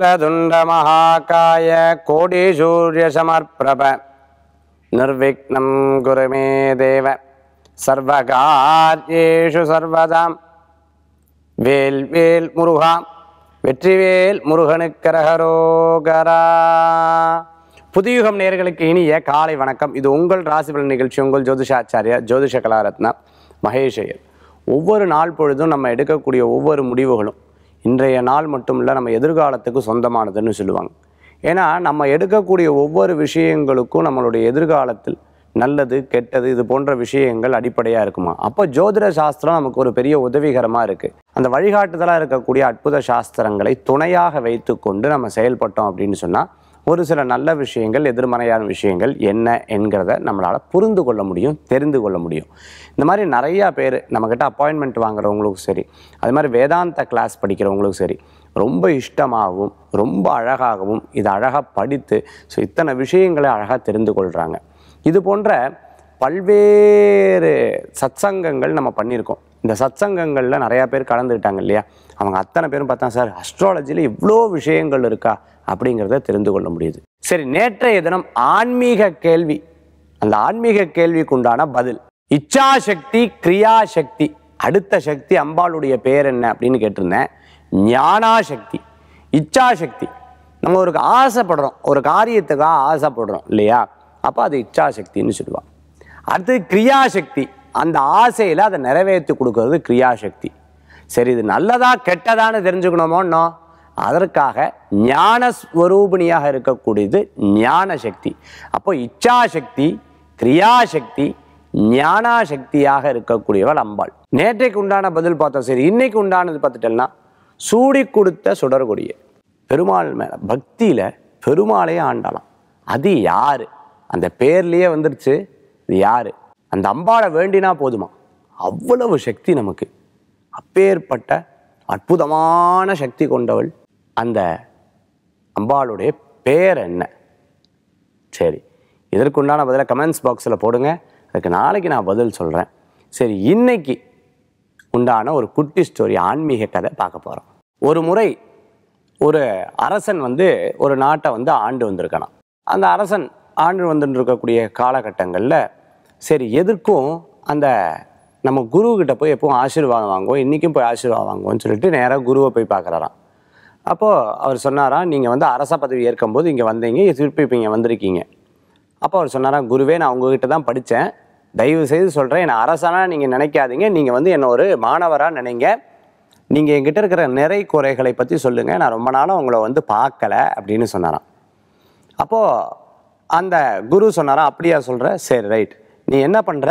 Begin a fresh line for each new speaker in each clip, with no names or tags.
वक्रतुण्डमहाकाय कोटिसूर्यसमर्प्रभ निर्विघ्नं நிர்விக்னம் குருமே தேவ சர்வகாரியேஷு சர்வதாம் வேல் வேல் முருகா வெற்றிவேல் முருகனுக்கரகரோகரா புதியுகம் நேர்களுக்கு இனிய காலை வணக்கம் இது உங்கள் ராசிபலன் நிகழ்ச்சி உங்கள் ஜோதிஷாச்சாரியா ஜோதிஷ கலாரத்னா மகேஷையர் ஒவ்வொரு நாள் பொழுதும் நம்ம எடுக்கக்கூடிய ஒவ்வொரு முடிவுகளும் இன்றைய நாள் மட்டும் இல்லை நம்ம எதிர்காலத்துக்கு சொந்தமானதுன்னு சொல்லுவாங்க ஏன்னா நம்ம எடுக்கக்கூடிய ஒவ்வொரு விஷயங்களுக்கும் நம்மளுடைய எதிர்காலத்தில் நல்லது கெட்டது இது போன்ற விஷயங்கள் அடிப்படையாக இருக்குமா அப்போ ஜோதிட சாஸ்திரம் நமக்கு ஒரு பெரிய உதவிகரமாக இருக்குது அந்த வழிகாட்டுதலாக இருக்கக்கூடிய அற்புத சாஸ்திரங்களை துணையாக வைத்து கொண்டு நம்ம செயல்பட்டோம் அப்படின்னு சொன்னால் ஒரு சில நல்ல விஷயங்கள் எதிர்மறையான விஷயங்கள் என்ன என்கிறத நம்மளால் புரிந்து கொள்ள முடியும் தெரிந்து கொள்ள முடியும் இந்த மாதிரி நிறையா பேர் நம்மக்கிட்ட அப்பாயின்மெண்ட் வாங்குறவங்களுக்கும் சரி அது மாதிரி வேதாந்த கிளாஸ் படிக்கிறவங்களுக்கும் சரி ரொம்ப இஷ்டமாகவும் ரொம்ப அழகாகவும் இதை அழகாக படித்து ஸோ இத்தனை விஷயங்களை அழகாக தெரிந்து கொள்கிறாங்க இது போன்ற பல்வேறு சத்சங்கங்கள் நம்ம பண்ணியிருக்கோம் இந்த சத்சங்கங்களில் நிறையா பேர் கலந்துக்கிட்டாங்க இல்லையா அவங்க அத்தனை பேரும் பார்த்தா சார் அஸ்ட்ராலஜியில் இவ்வளோ விஷயங்கள் இருக்கா அப்படிங்கிறத தெரிந்து கொள்ள முடியுது சரி நேற்றைய தினம் ஆன்மீக கேள்வி அந்த ஆன்மீக கேள்விக்கு உண்டான பதில் இச்சாசக்தி கிரியாசக்தி அடுத்த சக்தி அம்பாளுடைய பேர் என்ன அப்படின்னு கேட்டிருந்தேன் ஞானாசக்தி இச்சாசக்தி நம்ம ஒரு ஆசைப்படுறோம் ஒரு காரியத்துக்காக ஆசைப்படுறோம் இல்லையா அப்போ அது இச்சாசக்தின்னு சொல்லுவாள் அடுத்தது கிரியாசக்தி அந்த ஆசையில் அதை நிறைவேற்றி கொடுக்கறது கிரியாசக்தி சரி இது நல்லதா கெட்டதான்னு தெரிஞ்சுக்கணுமோன்னோ அதற்காக ஞான ஞானஸ்வரூபிணியாக இருக்கக்கூடியது ஞான சக்தி அப்போ இச்சாசக்தி கிரியாசக்தி ஞானாசக்தியாக இருக்கக்கூடியவள் அம்பாள் நேற்றைக்கு உண்டான பதில் பார்த்தோம் சரி இன்னைக்கு உண்டானது பார்த்துட்டோம்னா சூடி கொடுத்த சுடர்கொடிய பெருமாள் மேலே பக்தியில் பெருமாளையே ஆண்டலாம் அது யார் அந்த பேர்லேயே வந்துருச்சு இது யார் அந்த அம்பாவை வேண்டினா போதுமா அவ்வளவு சக்தி நமக்கு அப்பேற்பட்ட அற்புதமான சக்தி கொண்டவள் அந்த அம்பாளுடைய பேர் என்ன சரி இதற்குண்டான பதிலாக கமெண்ட்ஸ் பாக்ஸில் போடுங்க அதுக்கு நாளைக்கு நான் பதில் சொல்கிறேன் சரி இன்னைக்கு உண்டான ஒரு குட்டி ஸ்டோரி ஆன்மீக கதை பார்க்க போகிறோம் ஒரு முறை ஒரு அரசன் வந்து ஒரு நாட்டை வந்து ஆண்டு வந்திருக்கணும் அந்த அரசன் ஆண்டு வந்துட்டு இருக்கக்கூடிய காலகட்டங்களில் சரி எதற்கும் அந்த நம்ம குருக்கிட்ட போய் எப்போவும் ஆசீர்வாதம் வாங்குவோம் இன்றைக்கும் போய் ஆசீர்வாதம் வாங்குவோம்னு சொல்லிட்டு நேராக குருவை போய் பார்க்குறாராம் அப்போது அவர் சொன்னாராம் நீங்கள் வந்து அரச பதவி ஏற்கும்போது இங்கே வந்தீங்க திருப்பி இப்போ இங்கே வந்திருக்கீங்க அப்போ அவர் சொன்னாராம் குருவே நான் உங்ககிட்ட தான் படித்தேன் தயவு செய்து சொல்கிறேன் என்னை அரசனா நீங்கள் நினைக்காதீங்க நீங்கள் வந்து என்னை ஒரு மாணவராக நினைங்க நீங்கள் என்கிட்ட இருக்கிற நிறை குறைகளை பற்றி சொல்லுங்கள் நான் ரொம்ப நாளாக உங்களை வந்து பார்க்கல அப்படின்னு சொன்னாராம் அப்போது அந்த குரு சொன்னாராம் அப்படியா சொல்கிறேன் சரி ரைட் நீ என்ன பண்ணுற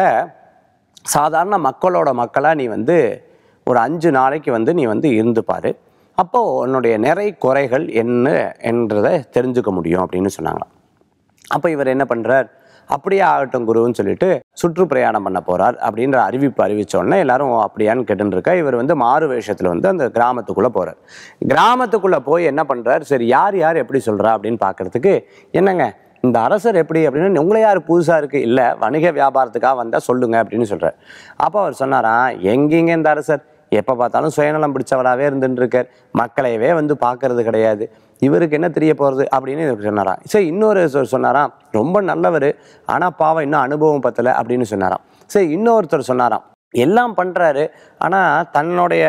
சாதாரண மக்களோட மக்களாக நீ வந்து ஒரு அஞ்சு நாளைக்கு வந்து நீ வந்து இருந்துப்பார் அப்போது உன்னுடைய நிறை குறைகள் என்ன என்றதை தெரிஞ்சுக்க முடியும் அப்படின்னு சொன்னாங்களாம் அப்போ இவர் என்ன பண்ணுறார் அப்படியே ஆகட்டும் குருன்னு சொல்லிட்டு சுற்றுப்பிரயாணம் பண்ண போகிறார் அப்படின்ற அறிவிப்பு அறிவித்தோடனே எல்லாரும் அப்படியான்னு கேட்டுருக்கா இவர் வந்து மாறு வேஷத்தில் வந்து அந்த கிராமத்துக்குள்ளே போகிறார் கிராமத்துக்குள்ளே போய் என்ன பண்ணுறார் சரி யார் யார் எப்படி சொல்கிறா அப்படின்னு பார்க்குறதுக்கு என்னங்க இந்த அரசர் எப்படி அப்படின்னு உங்களை யார் புதுசாக இருக்குது இல்லை வணிக வியாபாரத்துக்காக வந்தால் சொல்லுங்கள் அப்படின்னு சொல்கிறார் அப்போ அவர் சொன்னாராம் எங்கெங்க இந்த அரசர் எப்போ பார்த்தாலும் சுயநலம் பிடிச்சவராகவே இருந்துருக்கார் மக்களையவே வந்து பார்க்கறது கிடையாது இவருக்கு என்ன தெரிய போகிறது அப்படின்னு சொன்னாராம் சரி இன்னொரு சொன்னாராம் ரொம்ப நல்லவர் ஆனால் பாவம் இன்னும் அனுபவம் பத்தலை அப்படின்னு சொன்னாராம் சரி இன்னொருத்தர் சொன்னாராம் எல்லாம் பண்ணுறாரு ஆனால் தன்னுடைய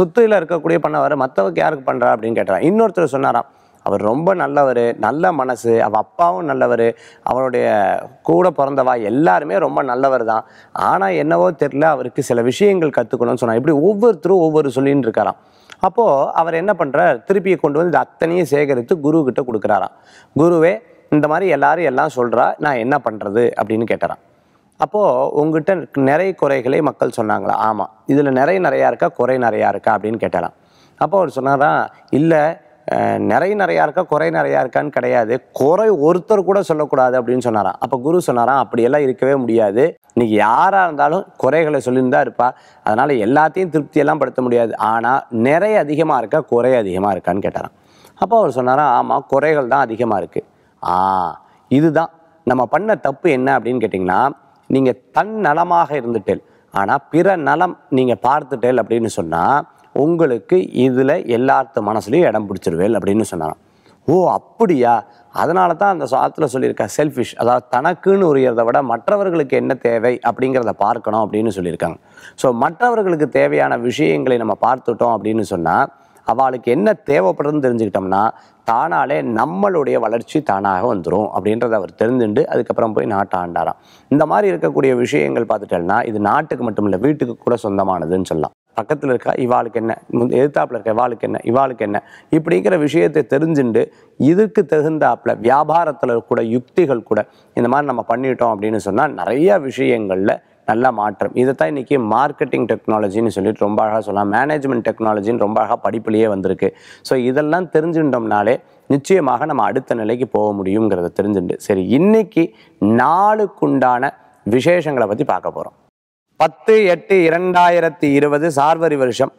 சுத்தில இருக்கக்கூடிய பண்ணவர் மற்றவருக்கு யாருக்கு பண்ணுறா அப்படின்னு கேட்டாராம் இன்னொருத்தர் சொன்னாராம் அவர் ரொம்ப நல்லவர் நல்ல மனசு அவள் அப்பாவும் நல்லவர் அவருடைய கூட பிறந்தவா எல்லாருமே ரொம்ப நல்லவர் தான் ஆனால் என்னவோ தெரில அவருக்கு சில விஷயங்கள் கற்றுக்கணும்னு சொன்னால் இப்படி ஒவ்வொருத்தரும் ஒவ்வொரு சொல்லின்னு இருக்காராம் அப்போது அவர் என்ன பண்ணுறார் திருப்பியை கொண்டு வந்து அத்தனையும் சேகரித்து குருக்கிட்ட கொடுக்குறாராம் குருவே இந்த மாதிரி எல்லாரும் எல்லாம் சொல்கிறா நான் என்ன பண்ணுறது அப்படின்னு கேட்டாராம் அப்போது உங்ககிட்ட நிறைய குறைகளை மக்கள் சொன்னாங்களா ஆமாம் இதில் நிறைய நிறையா இருக்கா குறை நிறையா இருக்கா அப்படின்னு கேட்டாராம் அப்போ அவர் சொன்னாரா இல்லை நிறைய நிறையா இருக்கா குறை நிறையா இருக்கான்னு கிடையாது குறை ஒருத்தர் கூட சொல்லக்கூடாது அப்படின்னு சொன்னாராம் அப்போ குரு சொன்னாராம் அப்படியெல்லாம் இருக்கவே முடியாது இன்னைக்கு யாராக இருந்தாலும் குறைகளை சொல்லியிருந்தா தான் இருப்பா அதனால் எல்லாத்தையும் திருப்தியெல்லாம் படுத்த முடியாது ஆனால் நிறைய அதிகமாக இருக்கா குறை அதிகமாக இருக்கான்னு கேட்டாராம் அப்போ அவர் சொன்னாராம் ஆமாம் குறைகள் தான் அதிகமாக இருக்குது ஆ இதுதான் நம்ம பண்ண தப்பு என்ன அப்படின்னு கேட்டிங்கன்னா நீங்கள் தன் நலமாக இருந்துட்டேன் ஆனால் பிற நலம் நீங்கள் பார்த்துட்டேன் அப்படின்னு சொன்னால் உங்களுக்கு இதில் எல்லாத்த மனசுலையும் இடம் பிடிச்சிருவேல் அப்படின்னு சொன்னாராம் ஓ அப்படியா அதனால தான் அந்த சாத்தில் சொல்லியிருக்கா செல்ஃபிஷ் அதாவது தனக்குன்னு உரியதை விட மற்றவர்களுக்கு என்ன தேவை அப்படிங்கிறத பார்க்கணும் அப்படின்னு சொல்லியிருக்காங்க ஸோ மற்றவர்களுக்கு தேவையான விஷயங்களை நம்ம பார்த்துட்டோம் அப்படின்னு சொன்னால் அவளுக்கு என்ன தேவைப்படுதுன்னு தெரிஞ்சுக்கிட்டோம்னா தானாலே நம்மளுடைய வளர்ச்சி தானாக வந்துடும் அப்படின்றத அவர் தெரிஞ்சுண்டு அதுக்கப்புறம் போய் நாட்டை ஆண்டாராம் இந்த மாதிரி இருக்கக்கூடிய விஷயங்கள் பார்த்துட்டோம்னா இது நாட்டுக்கு மட்டும் இல்லை வீட்டுக்கு கூட சொந்தமானதுன்னு சொல்லலாம் பக்கத்தில் இருக்கா இவாளுக்கு என்ன எதிர்த்தாப்பில் இருக்க இவாளுக்கு என்ன இவாளுக்கு என்ன இப்படிங்கிற விஷயத்தை தெரிஞ்சுண்டு இதுக்கு தகுந்தாப்பில் வியாபாரத்தில் கூட யுக்திகள் கூட இந்த மாதிரி நம்ம பண்ணிட்டோம் அப்படின்னு சொன்னால் நிறையா விஷயங்களில் நல்ல மாற்றம் இதை தான் இன்றைக்கி மார்க்கெட்டிங் டெக்னாலஜின்னு சொல்லிட்டு ரொம்ப அழகாக சொல்லலாம் மேனேஜ்மெண்ட் டெக்னாலஜின்னு ரொம்ப அழகாக படிப்புலேயே வந்திருக்கு ஸோ இதெல்லாம் தெரிஞ்சுட்டோம்னாலே நிச்சயமாக நம்ம அடுத்த நிலைக்கு போக முடியுங்கிறத தெரிஞ்சுண்டு சரி இன்றைக்கி நாளுக்குண்டான விசேஷங்களை பற்றி பார்க்க போகிறோம் பத்து எட்டு இரண்டாயிரத்தி இருபது சார்வரி வருஷம்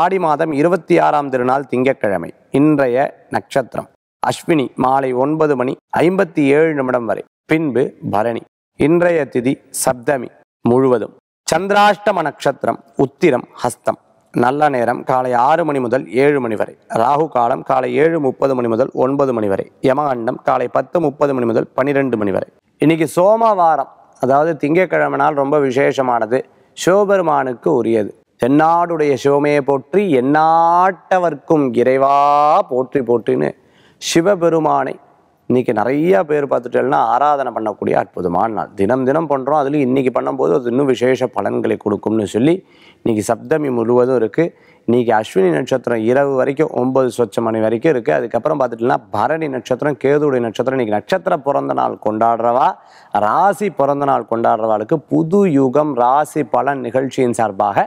ஆடி மாதம் இருபத்தி ஆறாம் திருநாள் திங்கக்கிழமை இன்றைய நட்சத்திரம் அஸ்வினி மாலை ஒன்பது மணி ஐம்பத்தி ஏழு நிமிடம் வரை பின்பு பரணி இன்றைய திதி சப்தமி முழுவதும் சந்திராஷ்டம நட்சத்திரம் உத்திரம் ஹஸ்தம் நல்ல நேரம் காலை ஆறு மணி முதல் ஏழு மணி வரை ராகு காலம் காலை ஏழு முப்பது மணி முதல் ஒன்பது மணி வரை யமகண்டம் காலை பத்து முப்பது மணி முதல் பன்னிரெண்டு மணி வரை இன்னைக்கு சோமவாரம் அதாவது திங்கக்கிழமை நாள் ரொம்ப விசேஷமானது சிவபெருமானுக்கு உரியது தென்னாடுடைய சிவமையை போற்றி எந்நாட்டவர்க்கும் இறைவா போற்றி போற்றின்னு சிவபெருமானை இன்றைக்கி நிறையா பேர் பார்த்துட்டேன்னா ஆராதனை பண்ணக்கூடிய அற்புதமான நாள் தினம் தினம் பண்ணுறோம் அதுலேயும் இன்றைக்கி பண்ணும்போது அது இன்னும் விசேஷ பலன்களை கொடுக்கும்னு சொல்லி இன்றைக்கி சப்தமி முழுவதும் இருக்குது இன்னைக்கு அஸ்வினி நட்சத்திரம் இரவு வரைக்கும் ஒன்பது சொச்ச மணி வரைக்கும் இருக்கு அதுக்கப்புறம் பார்த்துட்டிங்கன்னா பரணி நட்சத்திரம் கேதுடைய நட்சத்திரம் இன்னைக்கு நட்சத்திர பிறந்த நாள் கொண்டாடுறவா ராசி பிறந்த நாள் கொண்டாடுறவாளுக்கு புது யுகம் ராசி பலன் நிகழ்ச்சியின் சார்பாக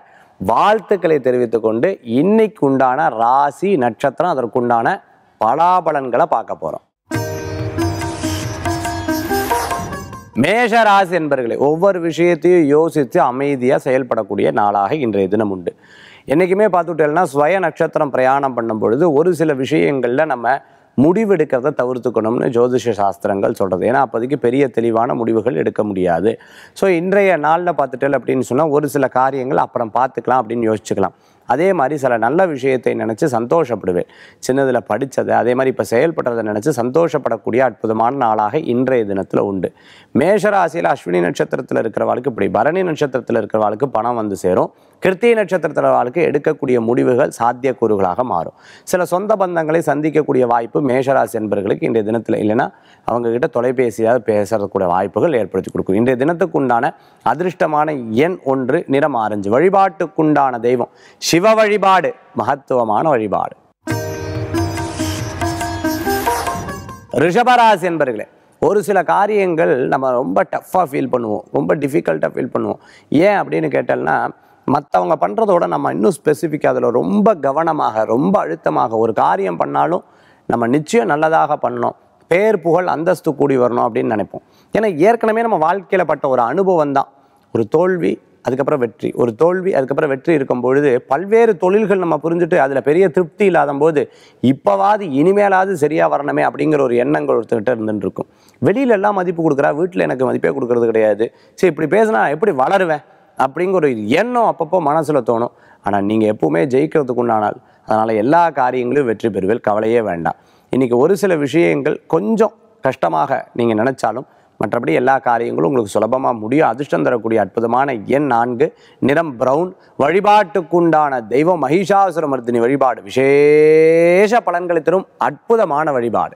வாழ்த்துக்களை தெரிவித்துக்கொண்டு இன்னைக்கு உண்டான ராசி நட்சத்திரம் அதற்குண்டான பலாபலன்களை பார்க்க போறோம் மேஷ ராசி என்பர்களே ஒவ்வொரு விஷயத்தையும் யோசித்து அமைதியாக செயல்படக்கூடிய நாளாக இன்றைய தினம் உண்டு என்றைக்குமே பார்த்துட்டேன்னா ஸ்வய நட்சத்திரம் பிரயாணம் பண்ணும் பொழுது ஒரு சில விஷயங்களில் நம்ம முடிவெடுக்கிறத தவிர்த்துக்கணும்னு ஜோதிஷ சாஸ்திரங்கள் சொல்கிறது ஏன்னா அப்போதைக்கு பெரிய தெளிவான முடிவுகள் எடுக்க முடியாது ஸோ இன்றைய நாளில் பார்த்துட்டேன் அப்படின்னு சொன்னால் ஒரு சில காரியங்கள் அப்புறம் பார்த்துக்கலாம் அப்படின்னு யோசிச்சுக்கலாம் அதே மாதிரி சில நல்ல விஷயத்தை நினச்சி சந்தோஷப்படுவேன் சின்னதில் படித்ததை அதே மாதிரி இப்போ செயல்படுறதை நினச்சி சந்தோஷப்படக்கூடிய அற்புதமான நாளாக இன்றைய தினத்தில் உண்டு மேஷராசியில் அஸ்வினி நட்சத்திரத்தில் இருக்கிற வாழ்க்கை இப்படி பரணி நட்சத்திரத்தில் இருக்கிற வாழ்க்கை பணம் வந்து சேரும் கிருத்திய நட்சத்திரத்தில் வாழ்க்கை எடுக்கக்கூடிய முடிவுகள் சாத்தியக்கூறுகளாக மாறும் சில சொந்த பந்தங்களை சந்திக்கக்கூடிய வாய்ப்பு மேஷராசி என்பர்களுக்கு இன்றைய தினத்தில் இல்லைன்னா அவங்கக்கிட்ட தொலைபேசியாக பேசுறதுக்கூடிய வாய்ப்புகள் ஏற்படுத்தி கொடுக்கும் இன்றைய தினத்துக்கு உண்டான அதிர்ஷ்டமான எண் ஒன்று நிறம் ஆரஞ்சு வழிபாட்டுக்குண்டான தெய்வம் சிவ வழிபாடு மகத்துவமான வழிபாடு ரிஷபராசி என்பர்களே ஒரு சில காரியங்கள் நம்ம ரொம்ப டஃப்பாக ஃபீல் பண்ணுவோம் ரொம்ப டிஃபிகல்ட்டாக ஃபீல் பண்ணுவோம் ஏன் அப்படின்னு கேட்டோம்னா மற்றவங்க பண்ணுறதோட நம்ம இன்னும் ஸ்பெசிஃபிக்காக அதில் ரொம்ப கவனமாக ரொம்ப அழுத்தமாக ஒரு காரியம் பண்ணாலும் நம்ம நிச்சயம் நல்லதாக பண்ணணும் பேர் புகழ் அந்தஸ்து கூடி வரணும் அப்படின்னு நினைப்போம் ஏன்னா ஏற்கனவே நம்ம வாழ்க்கையில் பட்ட ஒரு அனுபவம் தான் ஒரு தோல்வி அதுக்கப்புறம் வெற்றி ஒரு தோல்வி அதுக்கப்புறம் வெற்றி இருக்கும் பொழுது பல்வேறு தொழில்கள் நம்ம புரிஞ்சுட்டு அதில் பெரிய திருப்தி இல்லாத போது இப்போவாது இனிமேலாவது சரியாக வரணுமே அப்படிங்கிற ஒரு எண்ணங்கள் ஒருத்தர்கிட்ட இருந்துட்டு இருக்கும் வெளியில எல்லாம் மதிப்பு கொடுக்குறா வீட்டில் எனக்கு மதிப்பே கொடுக்கறது கிடையாது சரி இப்படி பேசினா எப்படி வளருவேன் அப்படிங்கிற ஒரு எண்ணம் அப்பப்போ மனசில் தோணும் ஆனால் நீங்கள் எப்பவுமே ஜெயிக்கிறதுக்கு உண்டானால் அதனால் எல்லா காரியங்களும் வெற்றி பெறுவேல் கவலையே வேண்டாம் இன்றைக்கி ஒரு சில விஷயங்கள் கொஞ்சம் கஷ்டமாக நீங்கள் நினச்சாலும் மற்றபடி எல்லா காரியங்களும் உங்களுக்கு சுலபமாக முடியும் அதிர்ஷ்டம் தரக்கூடிய அற்புதமான எண் நான்கு நிறம் ப்ரௌன் வழிபாட்டுக்குண்டான தெய்வம் மகிஷாசுரமர்த்தினி வழிபாடு விசேஷ பலன்களை தரும் அற்புதமான வழிபாடு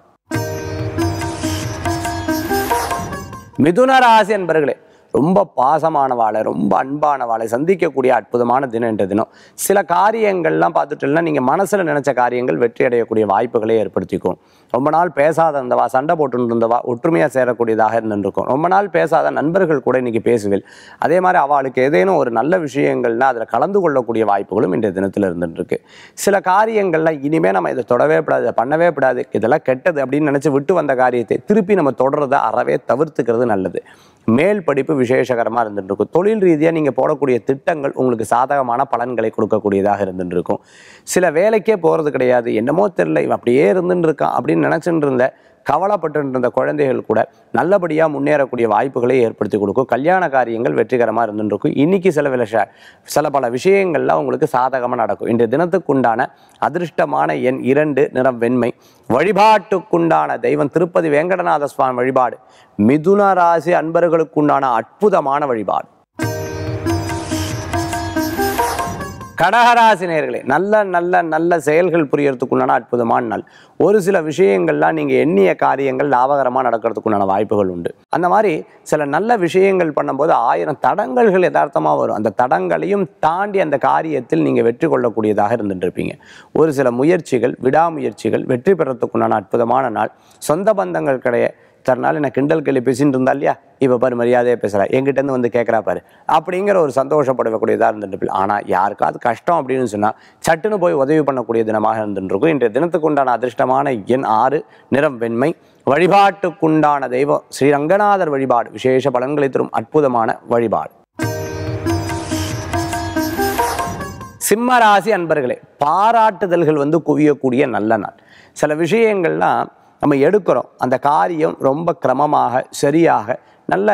மிதுன ராசி என்பர்களே ரொம்ப பாசமானவாளை ரொம்ப அன்பானவாளை சந்திக்கக்கூடிய அற்புதமான தினம் என்ற தினம் சில காரியங்கள்லாம் பார்த்துட்டோம்னா நீங்கள் மனசில் நினச்ச காரியங்கள் வெற்றி அடையக்கூடிய வாய்ப்புகளை ஏற்படுத்திக்கும் ரொம்ப நாள் பேசாத இருந்தவா சண்டை போட்டு இருந்தவா ஒற்றுமையாக சேரக்கூடியதாக இருந்துருக்கும் ரொம்ப நாள் பேசாத நண்பர்கள் கூட இன்றைக்கி பேசுவேன் அதே மாதிரி அவளுக்கு ஏதேனும் ஒரு நல்ல விஷயங்கள்னா அதில் கலந்து கொள்ளக்கூடிய வாய்ப்புகளும் இன்றைய தினத்தில் இருந்துருக்கு சில காரியங்கள்லாம் இனிமேல் நம்ம இதை தொடவே கூடாது பண்ணவே கூடாது இதெல்லாம் கெட்டது அப்படின்னு நினச்சி விட்டு வந்த காரியத்தை திருப்பி நம்ம தொடர்றதை அறவே தவிர்த்துக்கிறது நல்லது மேல் படிப்பு விசேஷகரமாக இருந்துட்டுருக்கும் தொழில் ரீதியாக நீங்கள் போடக்கூடிய திட்டங்கள் உங்களுக்கு சாதகமான பலன்களை கொடுக்கக்கூடியதாக இருந்துருக்கும் சில வேலைக்கே போகிறது கிடையாது என்னமோ தெரில இவன் அப்படியே இருந்துட்டு இருக்கான் அப்படின்னு நினச்சிட்டு இருந்தேன் கவலைப்பட்டு இருந்த குழந்தைகள் கூட நல்லபடியாக முன்னேறக்கூடிய வாய்ப்புகளை ஏற்படுத்தி கொடுக்கும் கல்யாண காரியங்கள் வெற்றிகரமாக இருந்துருக்கும் இன்றைக்கி சில வில சில பல விஷயங்கள்லாம் உங்களுக்கு சாதகமாக நடக்கும் இன்றைய தினத்துக்குண்டான அதிர்ஷ்டமான எண் இரண்டு நிறம் வெண்மை வழிபாட்டுக்குண்டான தெய்வம் திருப்பதி வேங்கடநாத சுவாமி வழிபாடு மிதுன ராசி அன்பர்களுக்குண்டான அற்புதமான வழிபாடு கடகராசினியர்களே நல்ல நல்ல நல்ல செயல்கள் புரியறதுக்குள்ளான அற்புதமான நாள் ஒரு சில விஷயங்கள்லாம் நீங்கள் எண்ணிய காரியங்கள் லாபகரமாக நடக்கிறதுக்குண்டான வாய்ப்புகள் உண்டு அந்த மாதிரி சில நல்ல விஷயங்கள் பண்ணும்போது ஆயிரம் தடங்கல்கள் யதார்த்தமாக வரும் அந்த தடங்களையும் தாண்டி அந்த காரியத்தில் நீங்கள் வெற்றி கொள்ளக்கூடியதாக இருந்துட்டு இருப்பீங்க ஒரு சில முயற்சிகள் விடாமுயற்சிகள் வெற்றி பெறத்துக்குண்டான அற்புதமான நாள் சொந்த பந்தங்கள் கிடையாது தன்னால் என்ன கிண்டல் கேள்வி பேசின்னு இருந்தா இல்லையா இப்போ பாரு மரியாதையாக பேசுகிறா எங்கிட்டேருந்து வந்து கேட்குறா பாரு அப்படிங்கிற ஒரு சந்தோஷப்படக்கூடியதாக இருந்துட்டு ஆனால் யாருக்காவது கஷ்டம் அப்படின்னு சொன்னால் சட்டுன்னு போய் உதவி பண்ணக்கூடிய தினமாக இருந்துருக்கும் இன்றைய தினத்துக்கு உண்டான அதிர்ஷ்டமான எண் ஆறு நிறம் வெண்மை வழிபாட்டுக்குண்டான தெய்வம் ஸ்ரீரங்கநாதர் வழிபாடு விசேஷ பலன்களை தரும் அற்புதமான வழிபாடு சிம்ம ராசி அன்பர்களே பாராட்டுதல்கள் வந்து குவியக்கூடிய நல்ல நாள் சில விஷயங்கள்லாம் நம்ம எடுக்கிறோம் அந்த காரியம் ரொம்ப கிரமமாக சரியாக நல்ல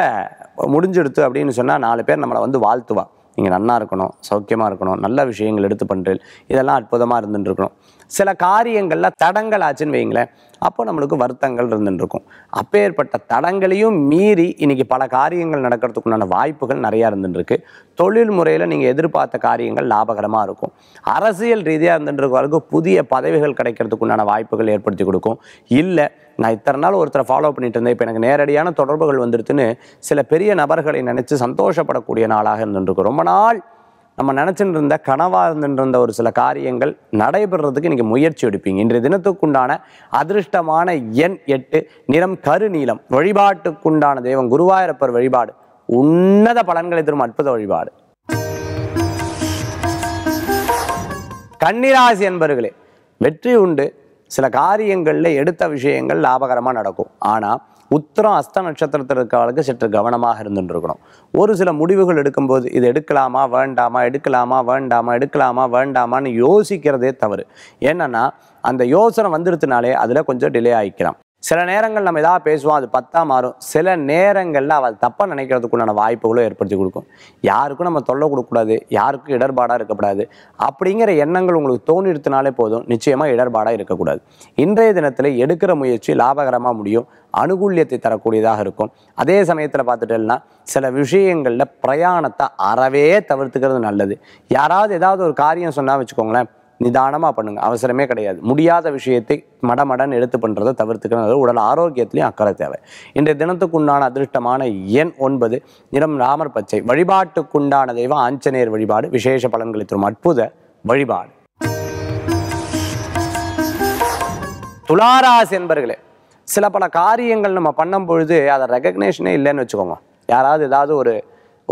முடிஞ்செடுத்து அப்படின்னு சொன்னால் நாலு பேர் நம்மளை வந்து வாழ்த்துவா நீங்கள் நன்னாக இருக்கணும் சௌக்கியமாக இருக்கணும் நல்ல விஷயங்கள் எடுத்து பண்ணுறேன் இதெல்லாம் அற்புதமாக இருந்துட்டு இருக்கணும் சில காரியங்களில் தடங்கள் ஆச்சுன்னு வைங்களேன் அப்போ நம்மளுக்கு வருத்தங்கள் இருந்துருக்கும் அப்பேற்பட்ட தடங்களையும் மீறி இன்றைக்கி பல காரியங்கள் நடக்கிறதுக்குண்டான வாய்ப்புகள் நிறையா இருந்துருக்கு தொழில் முறையில் நீங்கள் எதிர்பார்த்த காரியங்கள் லாபகரமாக இருக்கும் அரசியல் ரீதியாக வரைக்கும் புதிய பதவிகள் கிடைக்கிறதுக்குண்டான வாய்ப்புகள் ஏற்படுத்தி கொடுக்கும் இல்லை நான் இத்தனை நாள் ஒருத்தரை ஃபாலோ பண்ணிட்டு இருந்தேன் இப்போ எனக்கு நேரடியான தொடர்புகள் வந்துடுதுன்னு சில பெரிய நபர்களை நினச்சி சந்தோஷப்படக்கூடிய நாளாக இருந்துருக்கு ரொம்ப நாள் நம்ம நினச்சிட்டு இருந்த கனவாக இருந்துட்டு இருந்த ஒரு சில காரியங்கள் நடைபெறதுக்கு நீங்கள் முயற்சி எடுப்பீங்க இன்றைய தினத்துக்குண்டான அதிர்ஷ்டமான எண் எட்டு நிறம் கருநீளம் வழிபாட்டுக்குண்டான தெய்வம் குருவாயிரப்பர் வழிபாடு உன்னத பலன்களை தரும் அற்புத வழிபாடு கன்னிராசி என்பர்களே வெற்றி உண்டு சில காரியங்களில் எடுத்த விஷயங்கள் லாபகரமாக நடக்கும் ஆனால் உத்தரம் அஸ்த நட்சத்திரத்தில் இருக்கவளுக்கு சற்று கவனமாக இருந்துருக்கணும் ஒரு சில முடிவுகள் எடுக்கும்போது இது எடுக்கலாமா வேண்டாமா எடுக்கலாமா வேண்டாமா எடுக்கலாமா வேண்டாமான்னு யோசிக்கிறதே தவறு என்னென்னா அந்த யோசனை வந்துடுத்துனாலே அதில் கொஞ்சம் டிலே ஆகிக்கலாம் சில நேரங்கள் நம்ம எதாவது பேசுவோம் அது பத்தா மாறும் சில நேரங்களில் அவள் தப்பாக நினைக்கிறதுக்குண்டான வாய்ப்புகளும் ஏற்படுத்தி கொடுக்கும் யாருக்கும் நம்ம தொல்லை கொடுக்கக்கூடாது யாருக்கும் இடர்பாடாக இருக்கக்கூடாது அப்படிங்கிற எண்ணங்கள் உங்களுக்கு தோணிடுத்தினாலே போதும் நிச்சயமாக இடர்பாடாக இருக்கக்கூடாது இன்றைய தினத்தில் எடுக்கிற முயற்சி லாபகரமாக முடியும் அனுகூல்யத்தை தரக்கூடியதாக இருக்கும் அதே சமயத்தில் பார்த்துட்டேன்னா சில விஷயங்களில் பிரயாணத்தை அறவே தவிர்த்துக்கிறது நல்லது யாராவது ஏதாவது ஒரு காரியம் சொன்னால் வச்சுக்கோங்களேன் நிதானமாக பண்ணுங்கள் அவசரமே கிடையாது முடியாத விஷயத்தை மடமடன் எடுத்து பண்ணுறதை தவிர்த்துக்கணும் உடல் ஆரோக்கியத்திலையும் அக்கறை தேவை இன்றைய தினத்துக்குண்டான அதிர்ஷ்டமான எண் ஒன்பது நிறம் ராமர் பச்சை வழிபாட்டுக்குண்டான தெய்வம் ஆஞ்சநேயர் வழிபாடு விசேஷ பலன்களை தரும் அற்புத வழிபாடு துளாராசி என்பர்களே சில பல காரியங்கள் நம்ம பண்ணும் பொழுது அதை ரெகக்னேஷனே இல்லைன்னு வச்சுக்கோங்க யாராவது ஏதாவது ஒரு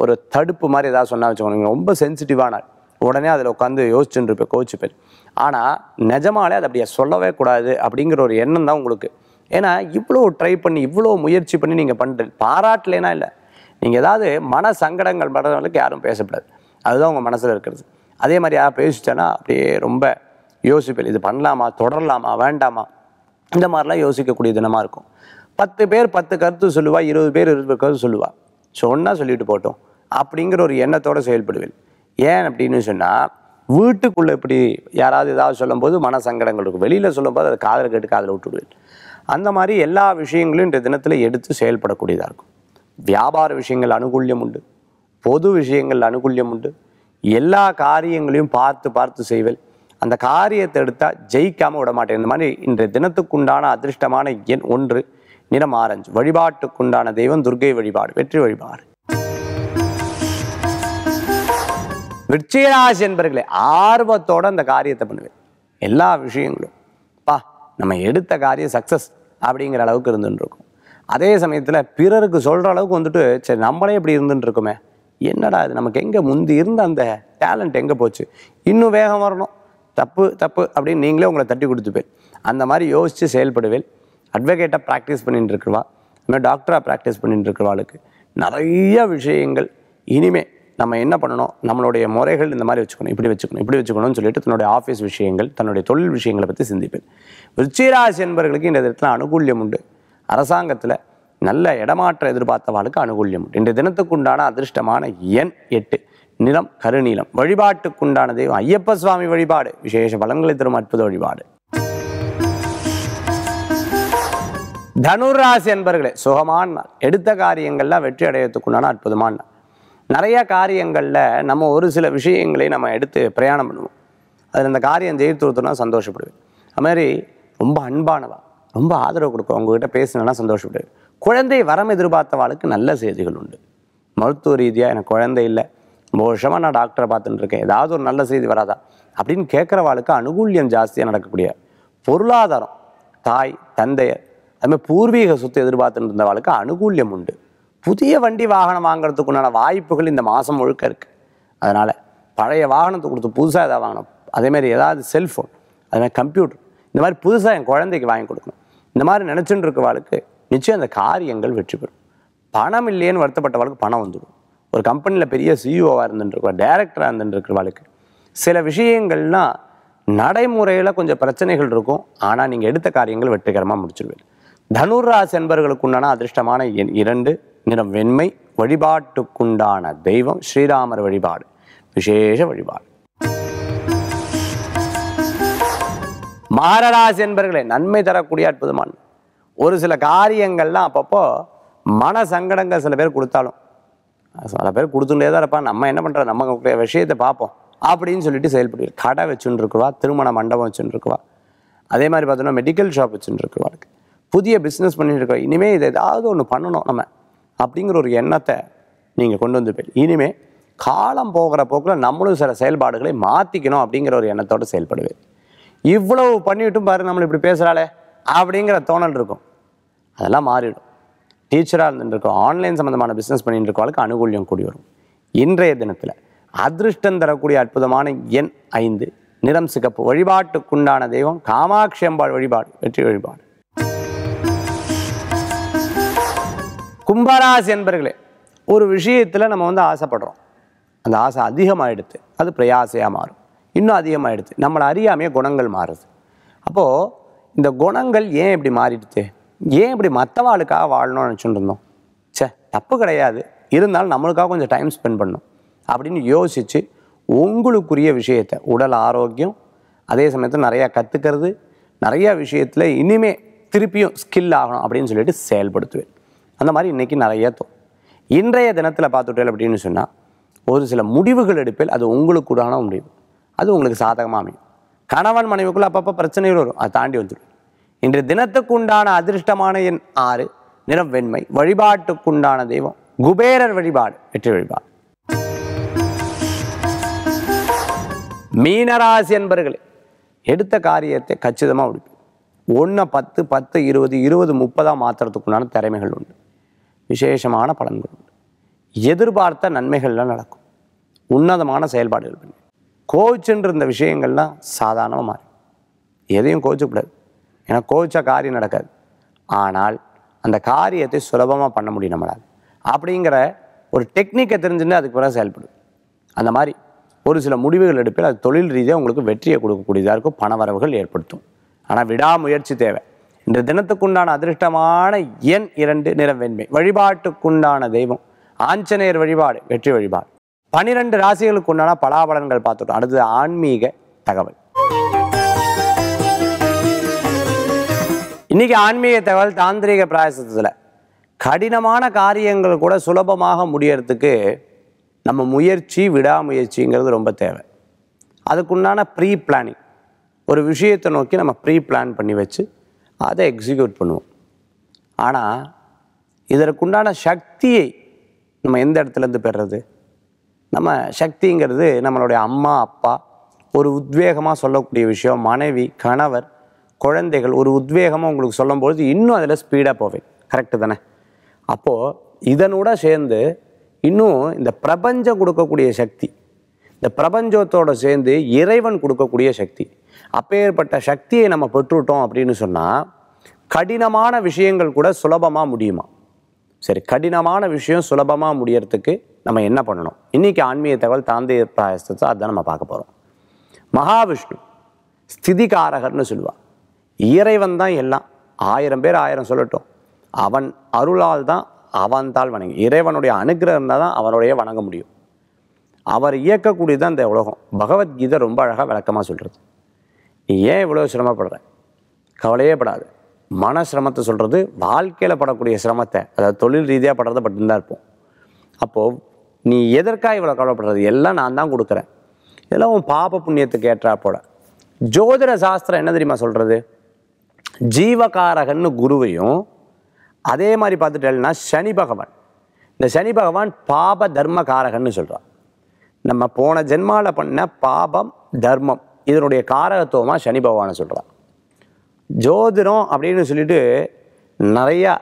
ஒரு தடுப்பு மாதிரி ஏதாவது சொன்னால் வச்சுக்கோங்க ரொம்ப சென்சிட்டிவான உடனே அதில் உட்காந்து யோசிச்சுன்னு இருப்பேன் கோவிச்சுப்பேன் ஆனால் நிஜமாலே அதை அப்படியே சொல்லவே கூடாது அப்படிங்கிற ஒரு எண்ணம் தான் உங்களுக்கு ஏன்னா இவ்வளோ ட்ரை பண்ணி இவ்வளோ முயற்சி பண்ணி நீங்கள் பண்ணுறது பாராட்டலைனா இல்லை நீங்கள் ஏதாவது மன சங்கடங்கள் படுறவங்களுக்கு யாரும் பேசக்கூடாது அதுதான் உங்கள் மனசில் இருக்கிறது அதே மாதிரி யாரும் பேசிட்டேன்னா அப்படியே ரொம்ப யோசிப்பேன் இது பண்ணலாமா தொடரலாமா வேண்டாமா இந்த மாதிரிலாம் யோசிக்கக்கூடிய தினமாக இருக்கும் பத்து பேர் பத்து கருத்து சொல்லுவா இருபது பேர் இருபது கருத்து சொல்லுவா சொன்னால் சொல்லிட்டு போட்டோம் அப்படிங்கிற ஒரு எண்ணத்தோடு செயல்படுவேன் ஏன் அப்படின்னு சொன்னால் வீட்டுக்குள்ளே இப்படி யாராவது ஏதாவது சொல்லும்போது மன சங்கடங்கள் இருக்கும் வெளியில் சொல்லும்போது அதை காதல் கேட்டு காதில் விட்டுடுவேன் அந்த மாதிரி எல்லா விஷயங்களையும் இன்றைய தினத்தில் எடுத்து செயல்படக்கூடியதாக இருக்கும் வியாபார விஷயங்கள் அனுகூல்யம் உண்டு பொது விஷயங்கள் அனுகூல்யம் உண்டு எல்லா காரியங்களையும் பார்த்து பார்த்து செய்வல் அந்த காரியத்தை எடுத்தால் ஜெயிக்காமல் விட மாட்டேன் இந்த மாதிரி இன்றைய தினத்துக்குண்டான அதிர்ஷ்டமான எண் ஒன்று நிறம் ஆரஞ்சு வழிபாட்டுக்குண்டான தெய்வம் துர்கை வழிபாடு வெற்றி வழிபாடு விருச்சிகராசி என்பர்களே ஆர்வத்தோட அந்த காரியத்தை பண்ணுவேன் எல்லா விஷயங்களும் பா நம்ம எடுத்த காரியம் சக்ஸஸ் அப்படிங்கிற அளவுக்கு இருந்துட்டுருக்கும் அதே சமயத்தில் பிறருக்கு சொல்கிற அளவுக்கு வந்துட்டு சரி நம்மளே இப்படி இருந்துட்டுருக்குமே என்னடா இது நமக்கு எங்கே முந்தி இருந்த அந்த டேலண்ட் எங்கே போச்சு இன்னும் வேகம் வரணும் தப்பு தப்பு அப்படின்னு நீங்களே உங்களை தட்டி கொடுத்துப்பேன் அந்த மாதிரி யோசித்து செயல்படுவேன் அட்வொகேட்டாக ப்ராக்டிஸ் பண்ணிட்டு இருக்கிறவா மாதிரி டாக்டராக ப்ராக்டிஸ் பண்ணிட்டு இருக்கிறவாளுக்கு நிறைய விஷயங்கள் இனிமே நம்ம என்ன பண்ணணும் நம்மளுடைய முறைகள் இந்த மாதிரி வச்சுக்கணும் இப்படி வச்சுக்கணும் இப்படி வச்சுக்கணும்னு சொல்லிட்டு தன்னுடைய ஆஃபீஸ் விஷயங்கள் தன்னுடைய தொழில் விஷயங்களை பற்றி சிந்திப்பேன் விருச்சிராசி என்பவர்களுக்கு இந்த இடத்துல அனுகூல்யம் உண்டு அரசாங்கத்தில் நல்ல இடமாற்ற எதிர்பார்த்தவாளுக்கு அனுகூல்யம் உண்டு இன்றைய தினத்துக்குண்டான அதிர்ஷ்டமான எண் எட்டு நிலம் கருநீளம் வழிபாட்டுக்குண்டான தெய்வம் ஐயப்ப சுவாமி வழிபாடு விசேஷ பலன்களை தரும் அற்புத வழிபாடு ராசி என்பர்களே சுகமான நாள் எடுத்த காரியங்கள்லாம் வெற்றி அடையத்துக்குண்டான அற்புதமான நாள் நிறைய காரியங்களில் நம்ம ஒரு சில விஷயங்களை நம்ம எடுத்து பிரயாணம் பண்ணுவோம் அதில் அந்த காரியம் ஜெயித்துருத்தோம்னா சந்தோஷப்படுவேன் அது மாதிரி ரொம்ப அன்பானவா ரொம்ப ஆதரவு கொடுக்கும் உங்ககிட்ட பேசினா சந்தோஷப்படுவேன் குழந்தை வரம் எதிர்பார்த்தவாளுக்கு நல்ல செய்திகள் உண்டு மருத்துவ ரீதியாக எனக்கு குழந்தை இல்லை ரொம்ப வருஷமாக நான் டாக்டரை பார்த்துட்டு இருக்கேன் ஏதாவது ஒரு நல்ல செய்தி வராதா அப்படின்னு கேட்குறவாளுக்கு அனுகூல்யம் ஜாஸ்தியாக நடக்கக்கூடிய பொருளாதாரம் தாய் தந்தையர் அதுமாதிரி பூர்வீக சொத்து எதிர்பார்த்துட்டு இருந்தவாளுக்கு அனுகூல்யம் உண்டு புதிய வண்டி வாகனம் வாங்கிறதுக்கு உண்டான வாய்ப்புகள் இந்த மாதம் முழுக்க இருக்குது அதனால் பழைய வாகனத்தை கொடுத்து புதுசாக எதாவது வாங்கணும் அதேமாதிரி ஏதாவது செல்ஃபோன் அதேமாதிரி கம்ப்யூட்டர் இந்த மாதிரி புதுசாக என் குழந்தைக்கு வாங்கி கொடுக்கணும் இந்த மாதிரி நினச்சிட்டு இருக்கவாளுக்கு நிச்சயம் அந்த காரியங்கள் வெற்றி பெறும் பணம் இல்லையேன்னு வருத்தப்பட்டவாளுக்கு பணம் வந்துடும் ஒரு கம்பெனியில் பெரிய சிஇஓவாக இருந்துட்டுருக்குவா டேரக்டராக இருந்துட்டுருக்கிறவாளுக்கு சில விஷயங்கள்னால் நடைமுறையில் கொஞ்சம் பிரச்சனைகள் இருக்கும் ஆனால் நீங்கள் எடுத்த காரியங்கள் வெற்றிகரமாக முடிச்சிருவீங்க தனுர்ராஸ் என்பவர்களுக்கு உண்டான அதிர்ஷ்டமான இரண்டு நிறம் வெண்மை வழிபாட்டுக்குண்டான தெய்வம் ஸ்ரீராமர் வழிபாடு விசேஷ வழிபாடு மாரராசி என்பர்களே நன்மை தரக்கூடிய அற்புதமான ஒரு சில காரியங்கள்லாம் அப்பப்போ மன சங்கடங்கள் சில பேர் கொடுத்தாலும் சில பேர் கொடுத்துட்டே தான் இருப்பா நம்ம என்ன பண்ணுறோம் நம்ம விஷயத்தை பார்ப்போம் அப்படின்னு சொல்லிட்டு செயல்படுவார் கடை வச்சுன்னு இருக்குவா திருமண மண்டபம் வச்சுன்னு இருக்குவா அதே மாதிரி பார்த்தோன்னா மெடிக்கல் ஷாப் வச்சுன்னு இருக்குவா புதிய பிஸ்னஸ் பண்ணிட்டு இருக்கோம் இனிமேல் இது ஏதாவது ஒன்று பண்ணணும் நம்ம அப்படிங்கிற ஒரு எண்ணத்தை நீங்கள் கொண்டு வந்து இனிமேல் காலம் போகிற போக்கில் நம்மளும் சில செயல்பாடுகளை மாற்றிக்கணும் அப்படிங்கிற ஒரு எண்ணத்தோடு செயல்படுவேன் இவ்வளவு பண்ணிவிட்டும் பாரு நம்மளை இப்படி பேசுகிறாளே அப்படிங்கிற தோணல் இருக்கும் அதெல்லாம் மாறிடும் டீச்சராக இருந்துருக்கோம் ஆன்லைன் சம்மந்தமான பிஸ்னஸ் பண்ணிட்டு இருக்கவளுக்கு அனுகூல்யம் கூடி வரும் இன்றைய தினத்தில் அதிருஷ்டம் தரக்கூடிய அற்புதமான எண் ஐந்து நிறம் சிகப்பு வழிபாட்டுக்குண்டான தெய்வம் காமாட்சி அம்பாள் வழிபாடு வெற்றி வழிபாடு கும்பராசி என்பர்களே ஒரு விஷயத்தில் நம்ம வந்து ஆசைப்படுறோம் அந்த ஆசை அதிகமாகிடுது அது பிரயாசையாக மாறும் இன்னும் அதிகமாகிடுது நம்மளை அறியாமையே குணங்கள் மாறுது அப்போது இந்த குணங்கள் ஏன் இப்படி மாறிடுது ஏன் இப்படி மற்றவாளுக்காக வாழணும்னு நினச்சிட்டு இருந்தோம் சே தப்பு கிடையாது இருந்தாலும் நம்மளுக்காக கொஞ்சம் டைம் ஸ்பெண்ட் பண்ணும் அப்படின்னு யோசித்து உங்களுக்குரிய விஷயத்தை உடல் ஆரோக்கியம் அதே சமயத்தில் நிறையா கற்றுக்கிறது நிறையா விஷயத்தில் இனிமே திருப்பியும் ஸ்கில் ஆகணும் அப்படின்னு சொல்லிட்டு செயல்படுத்துவேன் அந்த மாதிரி இன்றைக்கி நிறைய ஏற்றும் இன்றைய தினத்தில் பார்த்துட்டேன் அப்படின்னு சொன்னால் ஒரு சில முடிவுகள் எடுப்பில் அது உங்களுக்குடான முடிவு அது உங்களுக்கு சாதகமாக அமையும் கணவன் மனைவிக்குள்ளே அப்பப்போ பிரச்சனைகள் வரும் அதை தாண்டி வந்துடும் இன்றைய தினத்துக்கு உண்டான அதிர்ஷ்டமான என் ஆறு நிறம் வெண்மை வழிபாட்டுக்குண்டான தெய்வம் குபேரர் வழிபாடு வெற்றி வழிபாடு மீனராசி என்பர்களே எடுத்த காரியத்தை கச்சிதமாக முடிப்போம் ஒன்று பத்து பத்து இருபது இருபது முப்பதாக மாத்திரத்துக்குண்டான திறமைகள் உண்டு விசேஷமான பலன்கள் உண்டு எதிர்பார்த்த நன்மைகள்லாம் நடக்கும் உன்னதமான செயல்பாடுகள் பண்ணி கோவிச்சுன்ற இந்த விஷயங்கள்லாம் சாதாரணமாக மாறும் எதையும் கோவிச்சக்கூடாது ஏன்னா கோவிச்ச காரியம் நடக்காது ஆனால் அந்த காரியத்தை சுலபமாக பண்ண முடியும் நம்மளால் அப்படிங்கிற ஒரு டெக்னிக்கை தெரிஞ்சுட்டு அதுக்கு பிறகு செயல்படும் அந்த மாதிரி ஒரு சில முடிவுகள் எடுப்பில் அது தொழில் ரீதியாக உங்களுக்கு வெற்றியை கொடுக்கக்கூடியதாக இருக்கும் பண வரவுகள் ஏற்படுத்தும் ஆனால் விடாமுயற்சி தேவை இந்த தினத்துக்குண்டான அதிர்ஷ்டமான எண் இரண்டு நிறவெண்மை வெண்மை வழிபாட்டுக்குண்டான தெய்வம் ஆஞ்சநேயர் வழிபாடு வெற்றி வழிபாடு பனிரெண்டு ராசிகளுக்கு உண்டான பலாபலன்கள் பார்த்துட்டோம் அடுத்தது ஆன்மீக தகவல் இன்னைக்கு ஆன்மீக தகவல் தாந்திரிக பிராயசத்தில் கடினமான காரியங்கள் கூட சுலபமாக முடியறதுக்கு நம்ம முயற்சி விடாமுயற்சிங்கிறது ரொம்ப தேவை அதுக்குண்டான ப்ரீ பிளானிங் ஒரு விஷயத்தை நோக்கி நம்ம ப்ரீ பிளான் பண்ணி வச்சு அதை எக்ஸிக்யூட் பண்ணுவோம் ஆனால் இதற்குண்டான சக்தியை நம்ம எந்த இடத்துலேருந்து பெறுறது நம்ம சக்திங்கிறது நம்மளுடைய அம்மா அப்பா ஒரு உத்வேகமாக சொல்லக்கூடிய விஷயம் மனைவி கணவர் குழந்தைகள் ஒரு உத்வேகமாக உங்களுக்கு சொல்லும்பொழுது இன்னும் அதில் ஸ்பீடாக போவேன் கரெக்டு தானே அப்போது இதனோட சேர்ந்து இன்னும் இந்த பிரபஞ்சம் கொடுக்கக்கூடிய சக்தி இந்த பிரபஞ்சத்தோடு சேர்ந்து இறைவன் கொடுக்கக்கூடிய சக்தி அப்பேற்பட்ட சக்தியை நம்ம பெற்றுட்டோம் அப்படின்னு சொன்னால் கடினமான விஷயங்கள் கூட சுலபமாக முடியுமா சரி கடினமான விஷயம் சுலபமாக முடியறதுக்கு நம்ம என்ன பண்ணணும் இன்றைக்கி ஆன்மீக தகவல் தாந்தைய பிராயசத்தை அதுதான் நம்ம பார்க்க போகிறோம் மகாவிஷ்ணு ஸ்திதிகாரகர்னு சொல்லுவான் இறைவன் தான் எல்லாம் ஆயிரம் பேர் ஆயிரம் சொல்லட்டும் அவன் அருளால் தான் அவன் தாள் வணங்கி இறைவனுடைய அனுகிரகம் இருந்தால் தான் அவனுடைய வணங்க முடியும் அவர் இயக்கக்கூடியது தான் இந்த உலகம் பகவத்கீதை ரொம்ப அழகாக விளக்கமாக சொல்கிறது ஏன் இவ்வளோ சிரமப்படுறேன் கவலையே படாது மன சிரமத்தை சொல்கிறது வாழ்க்கையில் படக்கூடிய சிரமத்தை அதாவது தொழில் ரீதியாக படுறத பட்டுந்தான் இருப்போம் அப்போது நீ எதற்காக இவ்வளோ கவலைப்படுறது எல்லாம் நான் தான் கொடுக்குறேன் எல்லாம் உன் பாப புண்ணியத்துக்கு ஏற்றா போட ஜோதிட சாஸ்திரம் என்ன தெரியுமா சொல்கிறது ஜீவகாரகன்னு குருவையும் அதே மாதிரி பார்த்துட்டேன்னா சனி பகவான் இந்த சனி பகவான் பாப தர்ம காரகன்னு சொல்கிறான் நம்ம போன ஜென்மாவில் பண்ண பாபம் தர்மம் இதனுடைய காரகத்துவமாக சனி பகவானை சொல்கிறான் ஜோதிடம் அப்படின்னு சொல்லிட்டு நிறையா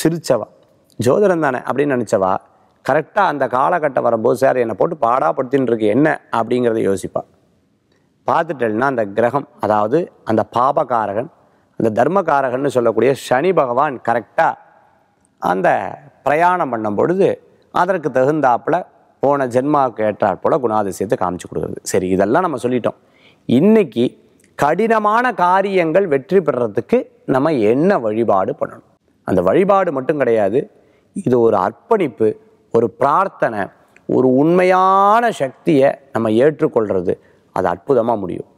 சிரிச்சவா ஜோதிடம் தானே அப்படின்னு நினச்சவா கரெக்டாக அந்த காலகட்டம் வரும்போது சார் என்னை போட்டு பாடாப்படுத்தின்னு இருக்கு என்ன அப்படிங்கிறத யோசிப்பாள் பார்த்துட்டேன்னா அந்த கிரகம் அதாவது அந்த பாபகாரகன் அந்த தர்மகாரகன்னு சொல்லக்கூடிய சனி பகவான் கரெக்டாக அந்த பிரயாணம் பண்ணும் பொழுது அதற்கு தகுந்தாப்பில் போன ஜென்மாவுக்கு ஏற்றாற்போல் குணாதிசயத்தை காமிச்சு கொடுக்குறது சரி இதெல்லாம் நம்ம சொல்லிட்டோம் இன்னைக்கு கடினமான காரியங்கள் வெற்றி பெறத்துக்கு நம்ம என்ன வழிபாடு பண்ணணும் அந்த வழிபாடு மட்டும் கிடையாது இது ஒரு அர்ப்பணிப்பு ஒரு பிரார்த்தனை ஒரு உண்மையான சக்தியை நம்ம ஏற்றுக்கொள்கிறது அது அற்புதமாக முடியும்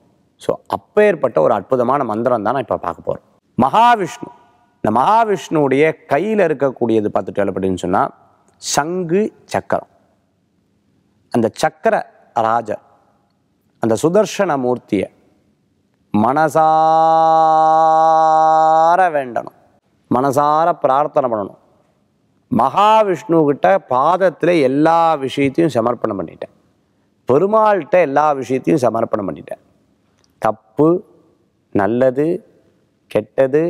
ஸோ அப்பேற்பட்ட ஒரு அற்புதமான மந்திரம் தான் நான் இப்போ பார்க்க போகிறோம் மகாவிஷ்ணு இந்த மகாவிஷ்ணுடைய கையில் இருக்கக்கூடியது பார்த்துட்டு அப்படின்னு சொன்னால் சங்கு சக்கரம் அந்த சக்கர ராஜர் அந்த சுதர்ஷன மூர்த்தியை மனசார வேண்டணும் மனசார பிரார்த்தனை பண்ணணும் மகாவிஷ்ணுக்கிட்ட பாதத்தில் எல்லா விஷயத்தையும் சமர்ப்பணம் பண்ணிட்டேன் பெருமாள்கிட்ட எல்லா விஷயத்தையும் சமர்ப்பணம் பண்ணிட்டேன் தப்பு நல்லது கெட்டது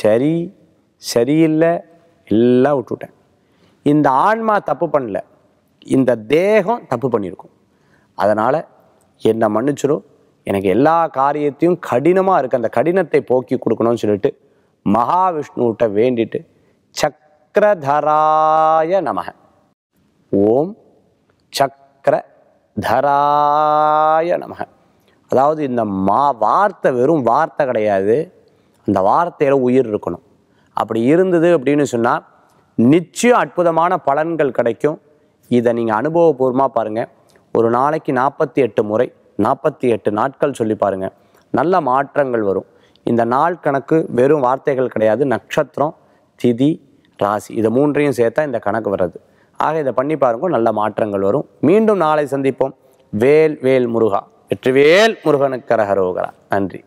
சரி சரியில்லை எல்லாம் விட்டுவிட்டேன் இந்த ஆன்மா தப்பு பண்ணல இந்த தேகம் தப்பு பண்ணியிருக்கும் அதனால் என்னை மன்னிச்சிடும் எனக்கு எல்லா காரியத்தையும் கடினமாக இருக்குது அந்த கடினத்தை போக்கி கொடுக்கணும்னு சொல்லிட்டு மகாவிஷ்ணுவிட்ட வேண்டிட்டு சக்கரதராய நமக ஓம் சக்கர தராய நமக அதாவது இந்த மா வார்த்தை வெறும் வார்த்தை கிடையாது அந்த வார்த்தையில் உயிர் இருக்கணும் அப்படி இருந்தது அப்படின்னு சொன்னால் நிச்சயம் அற்புதமான பலன்கள் கிடைக்கும் இதை நீங்கள் அனுபவபூர்வமாக பாருங்கள் ஒரு நாளைக்கு நாற்பத்தி எட்டு முறை நாற்பத்தி எட்டு நாட்கள் சொல்லி பாருங்க நல்ல மாற்றங்கள் வரும் இந்த நாள் கணக்கு வெறும் வார்த்தைகள் கிடையாது நட்சத்திரம் திதி ராசி இதை மூன்றையும் சேர்த்தா இந்த கணக்கு வர்றது ஆக இதை பண்ணி பாருங்க நல்ல மாற்றங்கள் வரும் மீண்டும் நாளை சந்திப்போம் வேல் வேல் முருகா வெற்றிவேல் முருகனுக்கு கரகரோகரா நன்றி